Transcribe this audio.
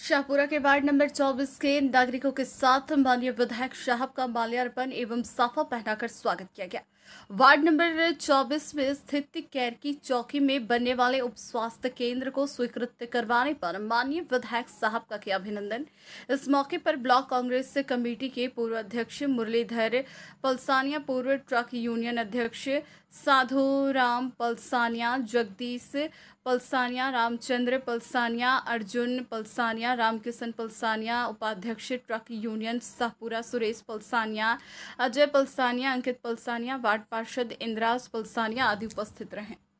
शाहपुरा के ward number 24 के नागरिकों के साथ माननीय विधायक साहब का माल्यार्पण एवं साफा पहनाकर स्वागत किया गया वार्ड नंबर 24 में स्थित कैर की चौकी में बनने वाले उप स्वास्थ्य केंद्र को स्वीकृत करवाने पर माननीय विधायक साहब का किया अभिनंदन इस मौके पर ब्लॉक कांग्रेस कमेटी के पूर्व अध्यक्ष मुरलीधर पलसानिया पूर्व ट्रक यूनियन अध्यक्ष साधु राम पलसानिया जगदीश पलसानिया रामचंद्र पलसानिया अर्जुन पलसानिया पलसानिया रामकिशन पलसानिया उपाध्यक्ष truck union Shahpura Suresh Palsania Ajay Palsania Ankit Palsania ward पार्षद इंद्राज पलसानिया आदि उपस्थित रहे